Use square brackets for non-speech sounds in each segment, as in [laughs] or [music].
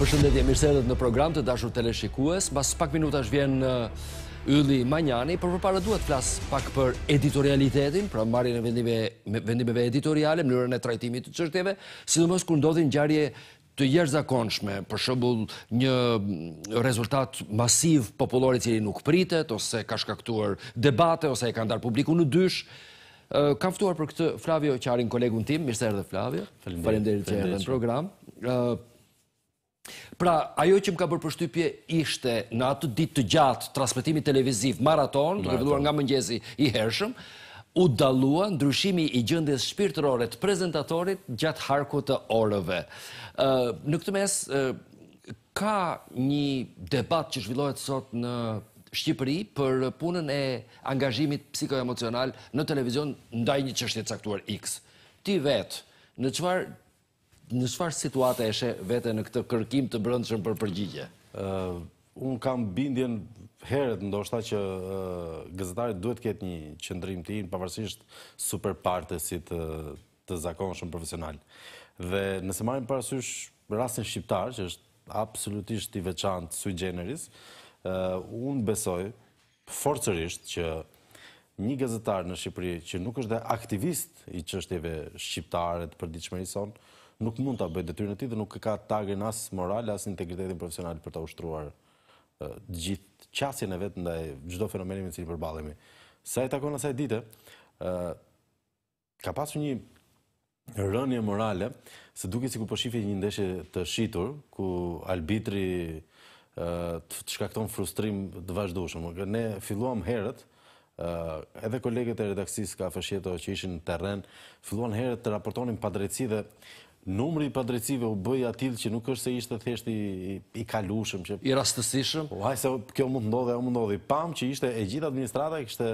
Përshëndetje, mirëserët në program të dashur teleshikues. Bas pak minutash është vjen Ylli Manjani, për përpara duhet flasë pak për editorialitetin, pra marrin e vendimeve editoriale, mënyrën e trajtimit të qështjeve, si dhe mësë kur ndodhin gjarje të jërë zakonshme, për shëmbull një mm, rezultat masiv populori cili nuk pritet, ose ka shkaktuar debate, ose e ka ndarë publiku në dysh, Kam fëtuar për këtë Flavio Qarin, kolegun tim, mirëse erë dhe Flavio, falim që erë dhe në program. Pra, ajo që më ka bërë përshtypje ishte në atë ditë të gjatë transmitimi televiziv maraton, të rëvëlluar nga mëngjezi i hershëm, u dalua ndryshimi i gjëndjes shpirtërore të prezentatorit gjatë harku të orëve. Në këtë mes, ka një debat që zhvillohet sot në Shqipëri për punën e angazhimit psikoemocional në televizion ndaj një qështjet caktuar X. Ti vetë, në qëfar në shfarë situate eshe vete në këtë kërkim të brëndëshën për përgjigje? Unë kam bindjen heret, ndoshta që gëzetarit duhet këtë një qëndrim të në pavarësisht super si të zakonë shumë profesional. Dhe nëse marim parasysh rrasin shqiptar, që është absolutisht i veçantë sui generis, unë besoj forcerisht që një gëzetar në Shqipëri që nuk është dhe aktivist i qështjeve shqiptaret për diqëmërisonë, nuk mund të bëjt detyrën e ti dhe nuk ka tagin as moral, as integritetin profesional për të ushtruar gjithë qasjen e vetë ndaj gjithdo fenomenimi në cilë përbalemi. Sa i takon asaj dite, ka pasu një rënje morale, se duke si ku përshifje po një ndeshe të shqitur, ku albitri të shkakton frustrim të vazhdushëm. Ne filluam herët, edhe kolegët e redaksis ka fëshjeto që ishin në teren, filluan herët të raportonim padrejtësi dhe numri i padrecive u bëj atil që nuk është se ishte thjesht i, i kalushëm. I rastësishëm? O, po, hajse, kjo mund ndodhe, o mund ndodhe. Pam që ishte e gjitha administrata e kështë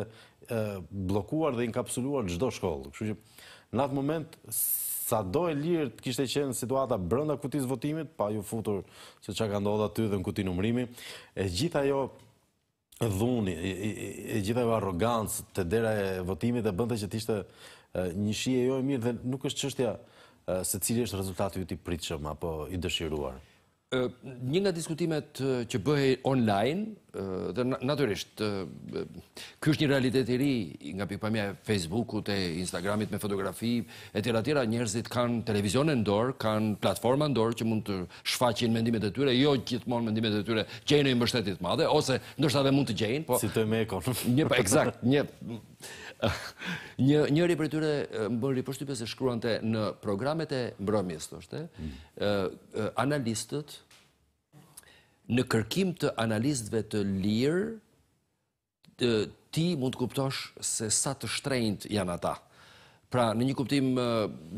blokuar dhe inkapsuluar në gjdo shkollë. Kështu që në atë moment, sa do e lirë të kishte qenë situata brënda kutis votimit, pa ju futur që që ka ndodhe aty dhe në kuti umrimi, e gjitha jo dhuni, e, gjitha jo arogancë të dera e votimit dhe bënda që tishte një shie jo e mirë dhe nuk është qështja se cili është rezultati ju t'i pritëshëm apo i dëshiruar? Një nga diskutimet që bëhej online, dhe naturisht, kjo është një realitet i ri nga pikpamja e Facebookut e Instagramit me fotografi, e tjera tjera, njerëzit kanë televizion e ndorë, kanë platforma ndorë që mund të shfaqin mendimet e tyre, jo gjithmonë mendimet e tyre gjenë i mbështetit madhe, ose ndërshat dhe mund të gjenë. Po si të me e konë. Një pa, [laughs] exakt, një [laughs] Një një ri për tyre bën ri përshtypje se shkruante në programet e mbrojmjes, thoshte, ë analistët në kërkim të analistëve të lirë ti mund të kuptosh se sa të shtrenjtë janë ata. Pra, në një kuptim,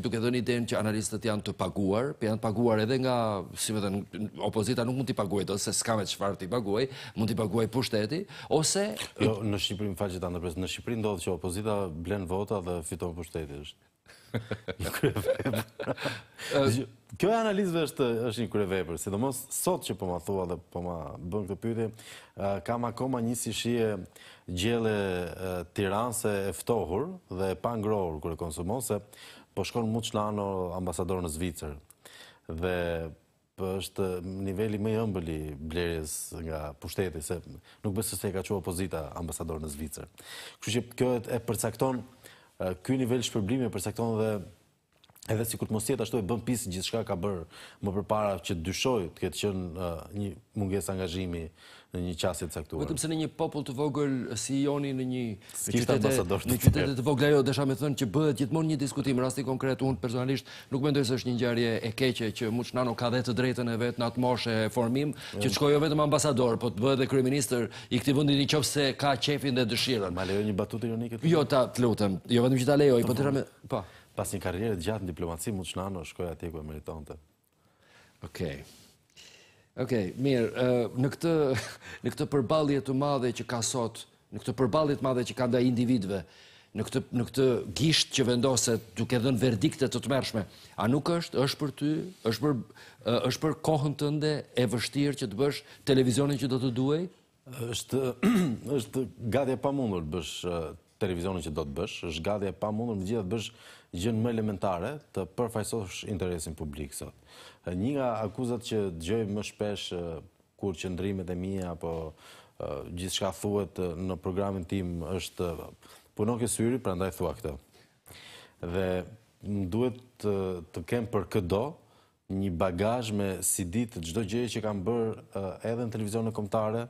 duke dhe një denë që analistët janë të paguar, për janë të paguar edhe nga, si me dhe në opozita nuk mund t'i paguaj, do se s'ka me të t'i paguaj, mund t'i paguaj pushteti, ose... Jo, në Shqipërin, faqet anë dhe në Shqipërin do dhe që opozita blenë vota dhe fiton pushteti është. [laughs] Kjo e analizve është, është një kërëvepër, si do mos sot që po ma thua dhe po ma bën këtë pyti, kam akoma një si shie gjele tiranse eftohur dhe pangrohur kërë konsumose, po shkon më ambasador në Zvicër. Dhe po është nivelli më i blerjes nga pushteti, se nuk të se ka që opozita ambasador në Zvicër. Kështë që kjo e përcakton Kjo nivel shpërblimi e dhe edhe si kur të mos ashtu e bën pisë në gjithë shka ka bërë më përpara që të dyshoj të këtë qënë një munges angazhimi në një qasje të saktuar. Vetëm se në një popull të vogël si joni në një qytete në qytete të vogla jo desha me thënë që bëhet gjithmonë një diskutim rasti konkret unë personalisht nuk mendoj se është një ngjarje e keqe që Muç Nano ka dhe të drejtën e vet në atë moshë formim jo. që të shkojë jo vetëm ambasador, po të bëhet edhe kryeministër i këtij vendi nëse ka qefin dhe dëshirën. Ma lejo një batutë ironike. Jo, ta të lutem, jo vetëm që ta lejoj, po të rame, po. Pa pas një karriere të gjatë në diplomaci, mund të shnano, shkoja atje ku e meritante. Okej. Okej, mirë, në këtë, [laughs] në këtë përbalje të madhe që ka sot, në këtë përbalje të madhe që ka nda individve, në këtë, në këtë gisht që vendoset duke dhe në verdikte të të mershme, a nuk është, është për ty, është për, është për kohën të ndë e vështirë që të bësh televizionin që do të duaj? është, [clears throat] është gati e pa mundur të bësh televizionin që do të bësh, është gati e pa mundur, më gjithë të bësh gjën më elementare të përfajsosh interesin publik sot. Një nga akuzat që gjëj më shpesh kur qëndrimet e mija apo gjithë shka thuet në programin tim është punok e syri, pra ndaj thua këtë. Dhe më duhet të kemë për këdo një bagaj me sidit ditë gjdo gjëj që kam bërë edhe në televizion në komtare,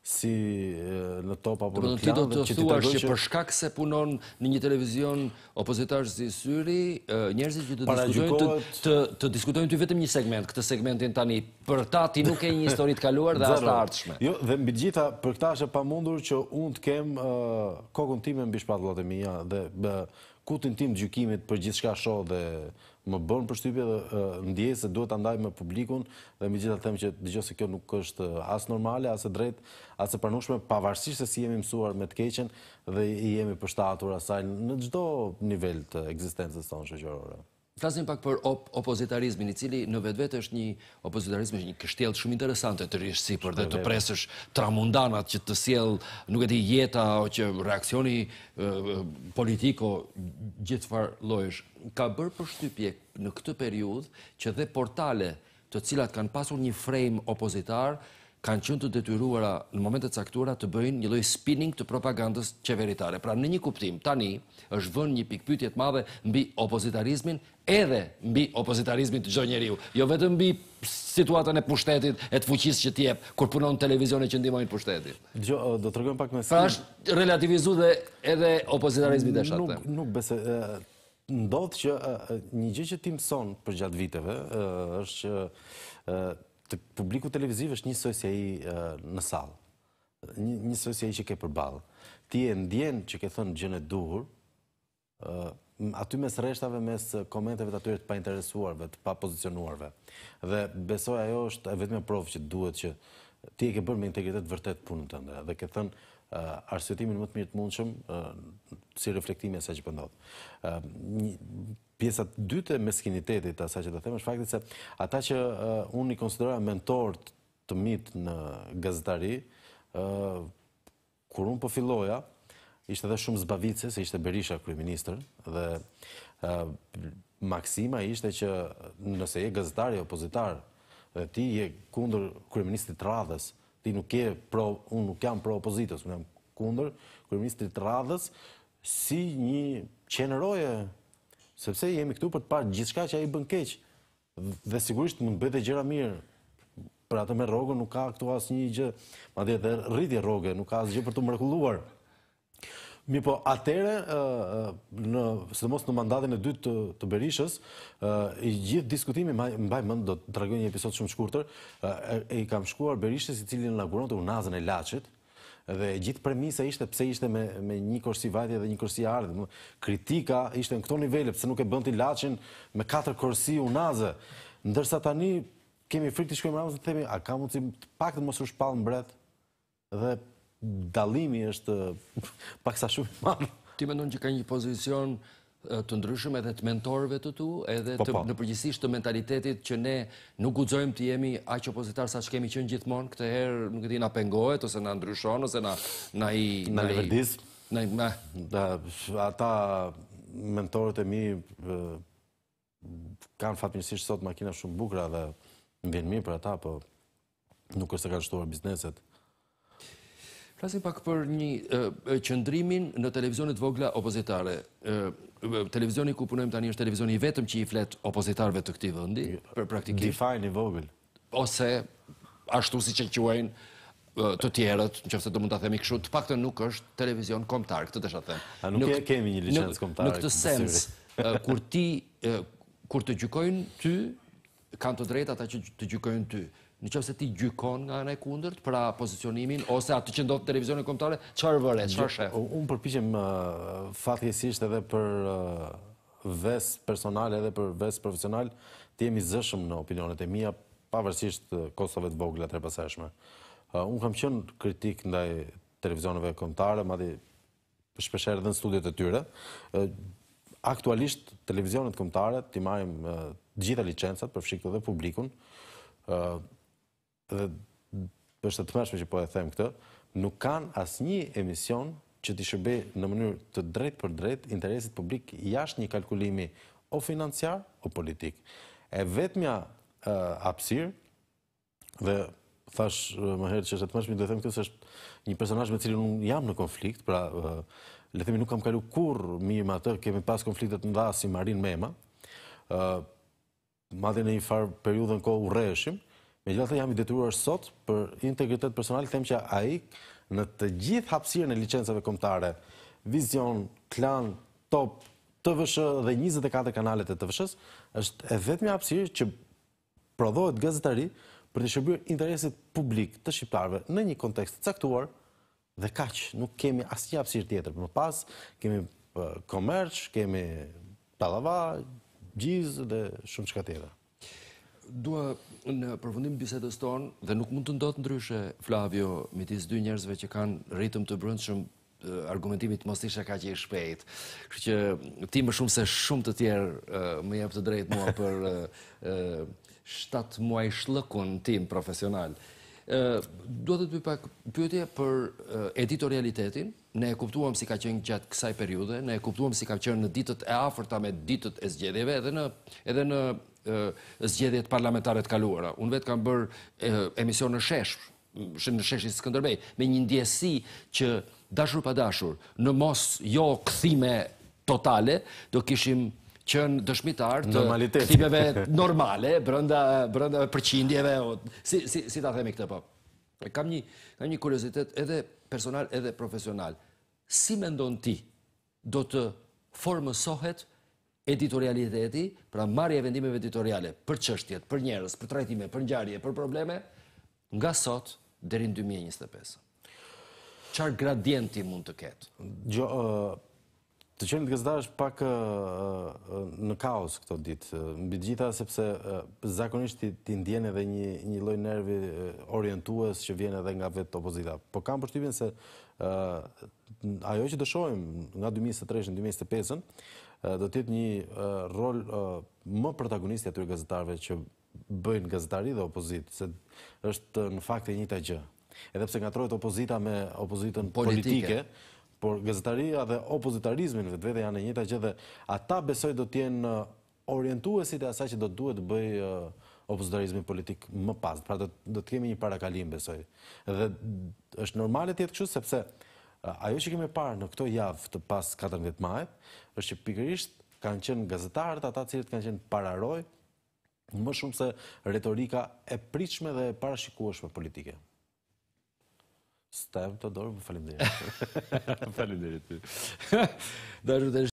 si në top apo në plan, që të thua që për shkak se punon në një televizion opozitar si Syri, njerëzit që të diskutojnë të, të, diskutojnë vetëm një segment, këtë segmentin tani, për ta ti nuk e një histori të kaluar dhe [laughs] asta ardhshme. Jo, dhe mbi gjitha, për këta është pa mundur që unë të kem kokën kokën time mbi shpatullat e mija dhe kutin tim gjykimit për gjithë shka shohë dhe më bërnë për shtypje dhe ndjejë se duhet të ndaj me publikun dhe mi gjitha them që gjithë se kjo nuk është asë normale, asë drejt, asë përnushme, pavarësisht se si jemi mësuar me të keqen dhe i jemi përshtatur asaj në gjdo nivel të eksistencës tonë shëgjërore. Flasim pak për opozitarizmin i cili në vetvete është një opozitarizmi është një kështjellë shumë interesante të rish për dhe të presësh tramundanat që të sjell, nuk e di jeta o që reaksioni politiko gjithë farë lojsh. Ka bërë përshtypje në këtë periudhë që dhe portale të cilat kanë pasur një frame opozitar, kanë qënë të detyruara në momentet saktura të bëjnë një loj spinning të propagandës qeveritare. Pra në një kuptim, tani është vënë një pikpytjet madhe mbi opozitarizmin, edhe mbi opozitarizmin të gjë njeriu, jo vetëm mbi situatën e pushtetit e të fuqis që tjep, kur punon televizionet që ndimojnë pushtetit. Gjo, do të rëgëm pak me skin... Pra është relativizu dhe edhe opozitarizmi dhe shatë. Nuk bese... Ndodhë që një gjë që tim son për gjatë viteve, është që të publiku televiziv është një sësja i në salë, një sësja i që ke përbalë. Ti e ndjenë që ke thënë gjënë e duhur, aty mes reshtave, mes komenteve të atyre të pa interesuarve, të pa pozicionuarve. Dhe besoj ajo është e vetëme provë që duhet që ti e ke bërë me integritet vërtet punën të ndërë. Dhe ke thënë arsëtimin më të mirë të mundëshëm si reflektimi e se që pëndodhë. Po pjesat dytë e meskinitetit, asa që të themë, është faktit se ata që uh, unë i konsidera mentor të mitë në gazetari, uh, kur unë po filloja, ishte dhe shumë zbavice, se ishte Berisha kryeministër, dhe uh, maksima ishte që nëse je gazetari opozitar, dhe ti je kundër kryeministit radhës, ti nuk je pro, unë nuk jam pro opozitës, unë jam kundër kryeministit radhës, si një qenëroje sepse jemi këtu për të parë gjithë shka që a i bën keqë, dhe sigurisht mund bëjt e gjera mirë, për atë me rogën nuk ka këtu asë një gjë, ma dhe dhe rritje rogën, nuk ka asë gjë për të mrekulluar. Mi po, atere, së të mos në mandatin e dytë të berishës, i gjithë diskutimi, mbaj mëndë, do të tragojnë një episod shumë shkurëtër, i kam shkuar berishës i cilin në laguron të unazën e lachit, dhe gjithë premisa ishte pse ishte me, me një korsi vajtje dhe një korsi ardhë. kritika ishte në këto nivele, pse nuk e t'i lachin me katër korsi unazë. Ndërsa tani kemi frikë të shkojmë ramës dhe themi, a ka mundë si pak të mos u shpalë në bretë dhe dalimi është [laughs] pak sa shumë marë. Ti me nënë që ka një pozicion të ndryshëm edhe të mentorëve të tu, edhe po, po. në përgjësisht të mentalitetit që ne nuk gudzojmë të jemi aqë opozitar sa që kemi qënë gjithmonë, këtë herë nuk këti nga pengohet, ose nga ndryshon, ose nga i... Nga i ata mentorët e mi kanë fatmirësisht sot makina shumë bukra dhe në vjenë mi për ata, për po nuk është të kanë shtuar bizneset. Klasin pak për një qëndrimin në televizionit vogla opozitare televizioni ku punojmë tani është televizioni i vetëm që i fletë opozitarve të këti vëndi, për praktikisht. Define i vogël. Ose ashtu si që qëjnë të tjerët, që fëse të mund të themi këshu, të pak të nuk është televizion komptar, këtë të shatë themë. A nuk kemi një licenës komptar? Nuk të sens, kur të gjykojnë ty, kanë të drejta ata që të gjykojnë ty në që se ti gjykon nga në e kundërt pra pozicionimin, ose atë që ndodhë televizionin komptare, qërë vërre, qërë jo, shef? Unë përpishim uh, fatjesisht edhe për uh, ves personal edhe për ves profesional, të jemi zëshëm në opinionet e mija, pavërsisht uh, kostove të vogla të repasashme. Unë kam qënë kritik ndaj televizionëve komptare, madhi shpesherë dhe në studiet e tyre. Aktualisht, televizionet komptare, ti majmë gjitha licensat, përfshikët dhe publikun, dhe është të mëshme që po e them këtë, nuk kanë asë një emision që t'i shërbe në mënyrë të drejt për drejt interesit publik jashtë një kalkulimi o financiar o politik. E vetëmja apsir dhe thash më herë që është të mëshme dhe them këtë së është një personazh me cilin nuk jam në konflikt, pra le themi nuk kam kalu kur mi me atë, kemi pas konfliktet në dha si marin me ema, madhe në një farë periudhën kohë u rreshim, Me gjitha të jam i detyruar sot për integritet personal, them që a i në të gjithë hapsirë në licenceve komptare, vizion, klan, top, të vëshë dhe 24 kanalet e të vëshës, është e vetëmi hapsirë që prodohet gazetari për të shërbyrë interesit publik të shqiptarve në një kontekst të caktuar dhe kaqë, nuk kemi asë një hapsirë tjetër. Për më pas, kemi komerqë, kemi Talava, gjizë dhe shumë qëka tjera. Dua në përfundim bisedës tonë, dhe nuk mund të ndotë ndryshe, Flavio, me tisë dy njerëzve që kanë rritëm të brëndë shumë argumentimit mos tisha ka që i shpejt. Kështë që ti më shumë se shumë të tjerë më jepë të drejtë mua për 7 muaj shlëkun tim profesional. Do të të pak pyetje për editorialitetin, ne e kuptuam si ka qenë gjatë kësaj periude, ne e kuptuam si ka qenë në ditët e aferta me ditët e zgjedeve, edhe në zgjedhjet parlamentaret kaluara. Unë vetë kam bërë emision në sheshë, në sheshën Skëndërbej, me një ndjesi që dashur pa dashur, në mos jo këthime totale, do kishim qënë dëshmitar të këthimeve [laughs] normale, brënda përqindjeve, si ta themi këtë po. Kam një kuriositet edhe personal edhe profesional. Si me ndonë ti do të formësohet editorialiteti, pra marje vendimeve editoriale për qështjet, për njerës, për trajtime, për njarje, për probleme, nga sot dherin 2025. Qarë gradienti mund të ketë? Gjo, të qenit gëzda është pak në kaos këto ditë, mbi gjitha sepse zakonisht ti ndjen edhe një loj nervi orientues që vjen edhe nga vetë opozita. Po kam përshtypjen se ajo që të shojmë nga 2023 2025 ën do të jetë një rol më protagonisti atyre gazetarve që bëjnë gazetari dhe opozit, se është në fakt e një gjë. Edhepse nga trojtë opozita me opozitën politike, por gazetaria dhe opozitarizmin dhe të vete janë e një gjë dhe ata besoj do tjenë orientuësit e asaj që do të duhet të bëjë opozitorizmi politik më pas. Pra do të kemi një parakalim, besoj. Dhe është normalet jetë kështë, sepse ajo që kemi parë në këto javë të pas 14 majtë, është që pikërisht kanë qenë gazetarët, ata cilët kanë qenë pararoj, më shumë se retorika e pritshme dhe e parashikueshme politike. Stem [laughs] [laughs] të dorë, më falim dhe një. Falim dhe një.